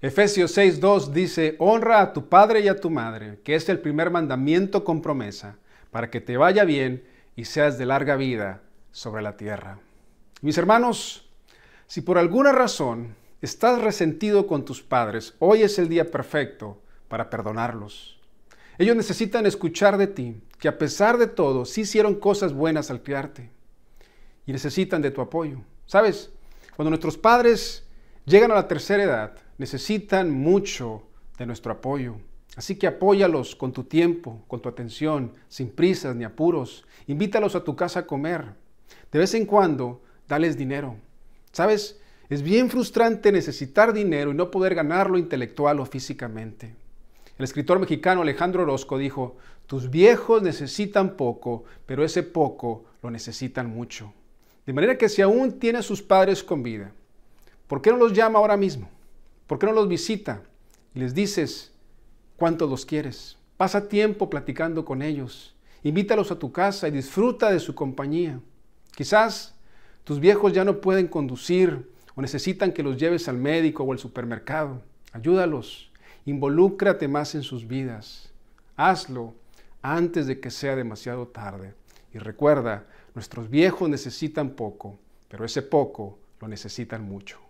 Efesios 6.2 dice, honra a tu padre y a tu madre, que es el primer mandamiento con promesa, para que te vaya bien y seas de larga vida sobre la tierra. Mis hermanos, si por alguna razón estás resentido con tus padres, hoy es el día perfecto para perdonarlos. Ellos necesitan escuchar de ti que a pesar de todo sí hicieron cosas buenas al criarte y necesitan de tu apoyo. ¿Sabes? Cuando nuestros padres llegan a la tercera edad, necesitan mucho de nuestro apoyo. Así que apóyalos con tu tiempo, con tu atención, sin prisas ni apuros. Invítalos a tu casa a comer. De vez en cuando, dales dinero. ¿Sabes? Es bien frustrante necesitar dinero y no poder ganarlo intelectual o físicamente. El escritor mexicano Alejandro Orozco dijo, tus viejos necesitan poco, pero ese poco lo necesitan mucho. De manera que si aún tiene a sus padres con vida, ¿por qué no los llama ahora mismo? ¿Por qué no los visita? Les dices cuánto los quieres. Pasa tiempo platicando con ellos. Invítalos a tu casa y disfruta de su compañía. Quizás tus viejos ya no pueden conducir o necesitan que los lleves al médico o al supermercado. Ayúdalos. Involúcrate más en sus vidas. Hazlo antes de que sea demasiado tarde. Y recuerda, nuestros viejos necesitan poco, pero ese poco lo necesitan mucho.